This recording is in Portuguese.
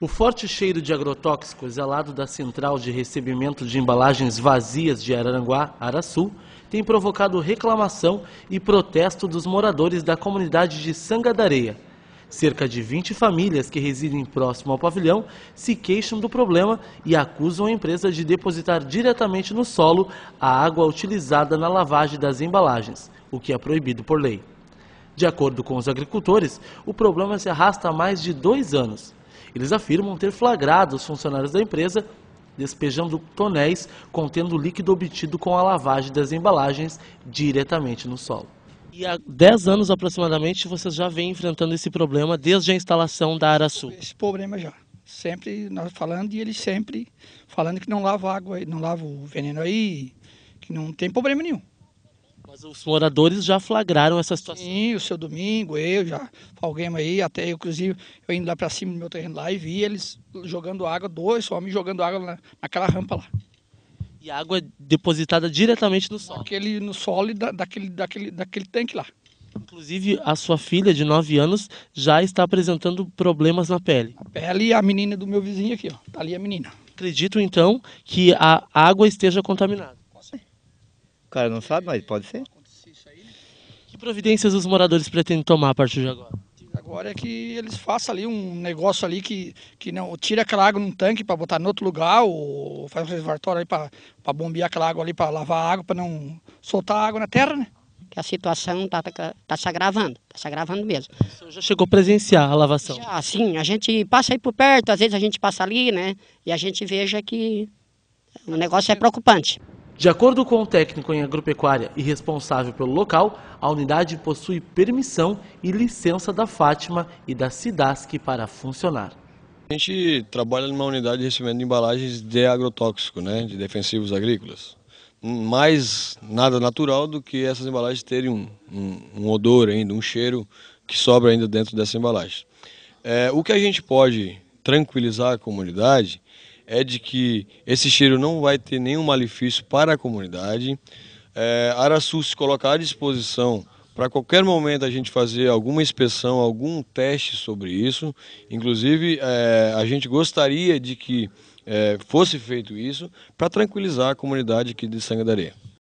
O forte cheiro de agrotóxicos exalado da central de recebimento de embalagens vazias de Araranguá, Araçu, tem provocado reclamação e protesto dos moradores da comunidade de Sanga da Areia. Cerca de 20 famílias que residem próximo ao pavilhão se queixam do problema e acusam a empresa de depositar diretamente no solo a água utilizada na lavagem das embalagens, o que é proibido por lei. De acordo com os agricultores, o problema se arrasta há mais de dois anos. Eles afirmam ter flagrado os funcionários da empresa despejando tonéis contendo o líquido obtido com a lavagem das embalagens diretamente no solo. E há 10 anos aproximadamente vocês já vem enfrentando esse problema desde a instalação da Araçu. Esse problema já. Sempre nós falando e eles sempre falando que não lava água, não lava o veneno aí, que não tem problema nenhum. Mas os moradores já flagraram essa situação. Sim, o seu Domingo, eu já, alguém aí, até eu, inclusive, eu indo lá para cima do meu terreno lá e vi eles jogando água, dois homens jogando água na, naquela rampa lá. E a água é depositada diretamente no solo? Aquele, no solo da, daquele, daquele, daquele tanque lá. Inclusive, a sua filha de 9 anos já está apresentando problemas na pele. A pele e a menina do meu vizinho aqui, ó. Tá ali a menina. Acredito, então, que a água esteja contaminada. O cara não sabe, mas pode ser. Né? Que providências os moradores pretendem tomar a partir de agora? Agora é que eles façam ali um negócio ali que, que não tira aquela água num tanque para botar em outro lugar, ou faz um reservatório aí para bombear aquela água ali para lavar a água, para não soltar a água na terra, né? Que a situação está tá, tá se agravando, está se agravando mesmo. O senhor já chegou a presenciar a lavação? Já, sim, a gente passa aí por perto, às vezes a gente passa ali, né? E a gente veja que o negócio é preocupante. De acordo com o técnico em agropecuária e responsável pelo local, a unidade possui permissão e licença da Fátima e da Cidasc para funcionar. A gente trabalha numa unidade de recebimento de embalagens de agrotóxico, né, de defensivos agrícolas. Mais nada natural do que essas embalagens terem um, um, um odor ainda, um cheiro que sobra ainda dentro dessa embalagem. É, o que a gente pode tranquilizar a comunidade é de que esse cheiro não vai ter nenhum malefício para a comunidade. É, Araçu se colocar à disposição para qualquer momento a gente fazer alguma inspeção, algum teste sobre isso. Inclusive, é, a gente gostaria de que é, fosse feito isso para tranquilizar a comunidade aqui de Sangue da Areia.